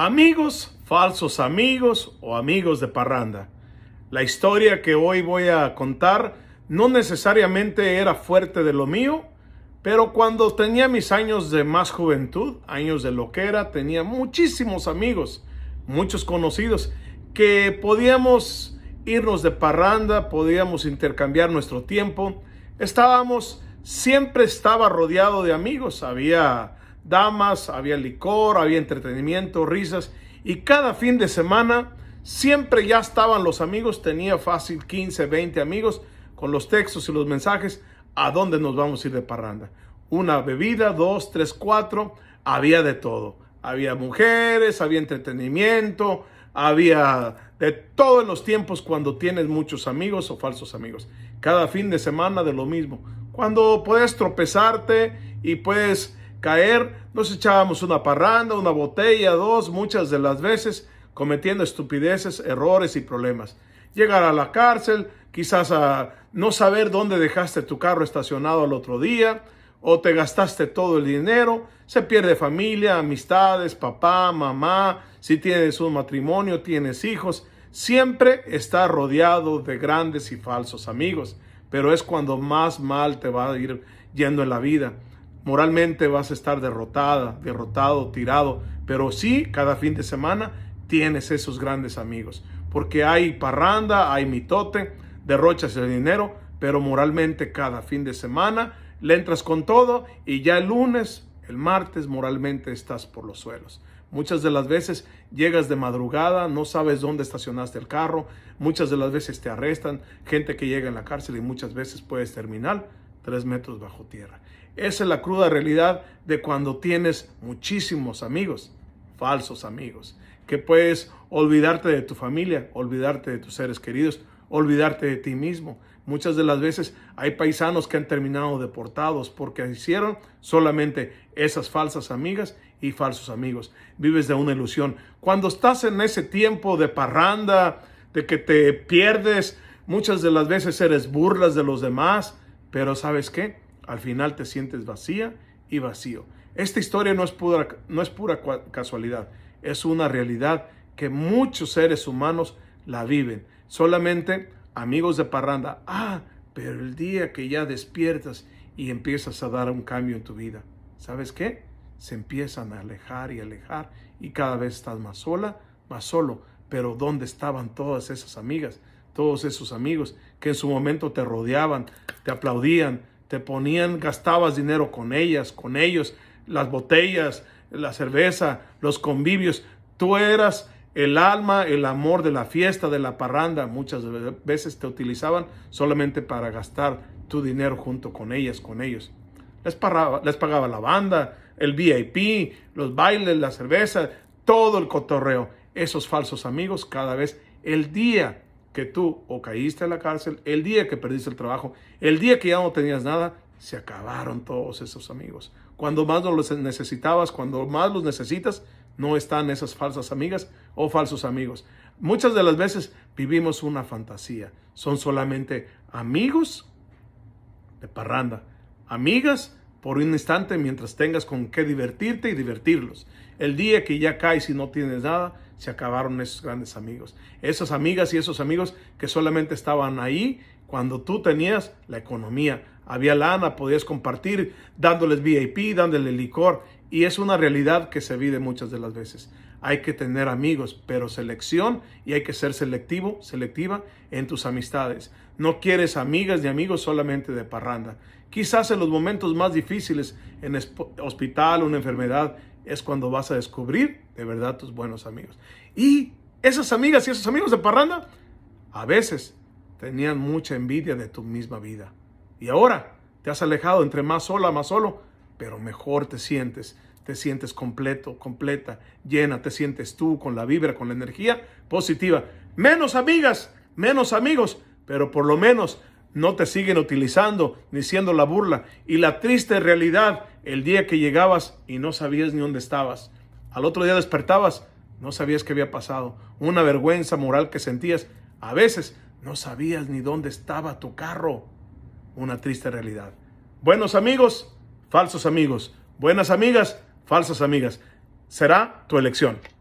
Amigos, falsos amigos o amigos de parranda. La historia que hoy voy a contar no necesariamente era fuerte de lo mío, pero cuando tenía mis años de más juventud, años de loquera, tenía muchísimos amigos, muchos conocidos, que podíamos irnos de parranda, podíamos intercambiar nuestro tiempo. Estábamos, siempre estaba rodeado de amigos. Había damas, había licor, había entretenimiento, risas. Y cada fin de semana siempre ya estaban los amigos. Tenía fácil 15, 20 amigos con los textos y los mensajes. ¿A dónde nos vamos a ir de parranda? Una bebida, dos, tres, cuatro. Había de todo. Había mujeres, había entretenimiento, había de todos los tiempos cuando tienes muchos amigos o falsos amigos. Cada fin de semana de lo mismo. Cuando puedes tropezarte y puedes caer, nos echábamos una parranda, una botella, dos, muchas de las veces, cometiendo estupideces, errores y problemas. Llegar a la cárcel, quizás a no saber dónde dejaste tu carro estacionado el otro día, o te gastaste todo el dinero, se pierde familia, amistades, papá, mamá, si tienes un matrimonio, tienes hijos, siempre está rodeado de grandes y falsos amigos, pero es cuando más mal te va a ir yendo en la vida. Moralmente vas a estar derrotada, derrotado, tirado, pero sí, cada fin de semana tienes esos grandes amigos, porque hay parranda, hay mitote, derrochas el dinero, pero moralmente cada fin de semana le entras con todo y ya el lunes, el martes, moralmente estás por los suelos. Muchas de las veces llegas de madrugada, no sabes dónde estacionaste el carro, muchas de las veces te arrestan, gente que llega en la cárcel y muchas veces puedes terminar tres metros bajo tierra. Esa es la cruda realidad de cuando tienes muchísimos amigos, falsos amigos, que puedes olvidarte de tu familia, olvidarte de tus seres queridos, olvidarte de ti mismo. Muchas de las veces hay paisanos que han terminado deportados porque hicieron solamente esas falsas amigas y falsos amigos. Vives de una ilusión. Cuando estás en ese tiempo de parranda, de que te pierdes, muchas de las veces eres burlas de los demás, pero sabes qué? Al final te sientes vacía y vacío. Esta historia no es pura, no es pura casualidad, es una realidad que muchos seres humanos la viven. Solamente amigos de parranda, ah, pero el día que ya despiertas y empiezas a dar un cambio en tu vida, ¿sabes qué? Se empiezan a alejar y alejar y cada vez estás más sola, más solo. Pero ¿dónde estaban todas esas amigas? todos esos amigos que en su momento te rodeaban, te aplaudían, te ponían, gastabas dinero con ellas, con ellos, las botellas, la cerveza, los convivios. Tú eras el alma, el amor de la fiesta, de la parranda. Muchas veces te utilizaban solamente para gastar tu dinero junto con ellas, con ellos. Les pagaba, la banda, el VIP, los bailes, la cerveza, todo el cotorreo. Esos falsos amigos cada vez el día que tú o caíste a la cárcel, el día que perdiste el trabajo, el día que ya no tenías nada, se acabaron todos esos amigos. Cuando más los necesitabas, cuando más los necesitas, no están esas falsas amigas o falsos amigos. Muchas de las veces vivimos una fantasía. Son solamente amigos de parranda, amigas por un instante mientras tengas con qué divertirte y divertirlos. El día que ya caes y no tienes nada, se acabaron esos grandes amigos. Esas amigas y esos amigos que solamente estaban ahí cuando tú tenías la economía. Había lana, podías compartir dándoles VIP, dándoles licor. Y es una realidad que se vive muchas de las veces. Hay que tener amigos, pero selección y hay que ser selectivo, selectiva en tus amistades. No quieres amigas y amigos solamente de parranda. Quizás en los momentos más difíciles, en hospital, una enfermedad, es cuando vas a descubrir de verdad tus buenos amigos. Y esas amigas y esos amigos de parranda a veces tenían mucha envidia de tu misma vida. Y ahora te has alejado entre más sola, más solo, pero mejor te sientes. Te sientes completo, completa, llena, te sientes tú con la vibra, con la energía positiva. Menos amigas, menos amigos, pero por lo menos no te siguen utilizando, ni siendo la burla. Y la triste realidad, el día que llegabas y no sabías ni dónde estabas. Al otro día despertabas, no sabías qué había pasado. Una vergüenza moral que sentías. A veces no sabías ni dónde estaba tu carro. Una triste realidad. Buenos amigos, falsos amigos. Buenas amigas, falsas amigas. Será tu elección.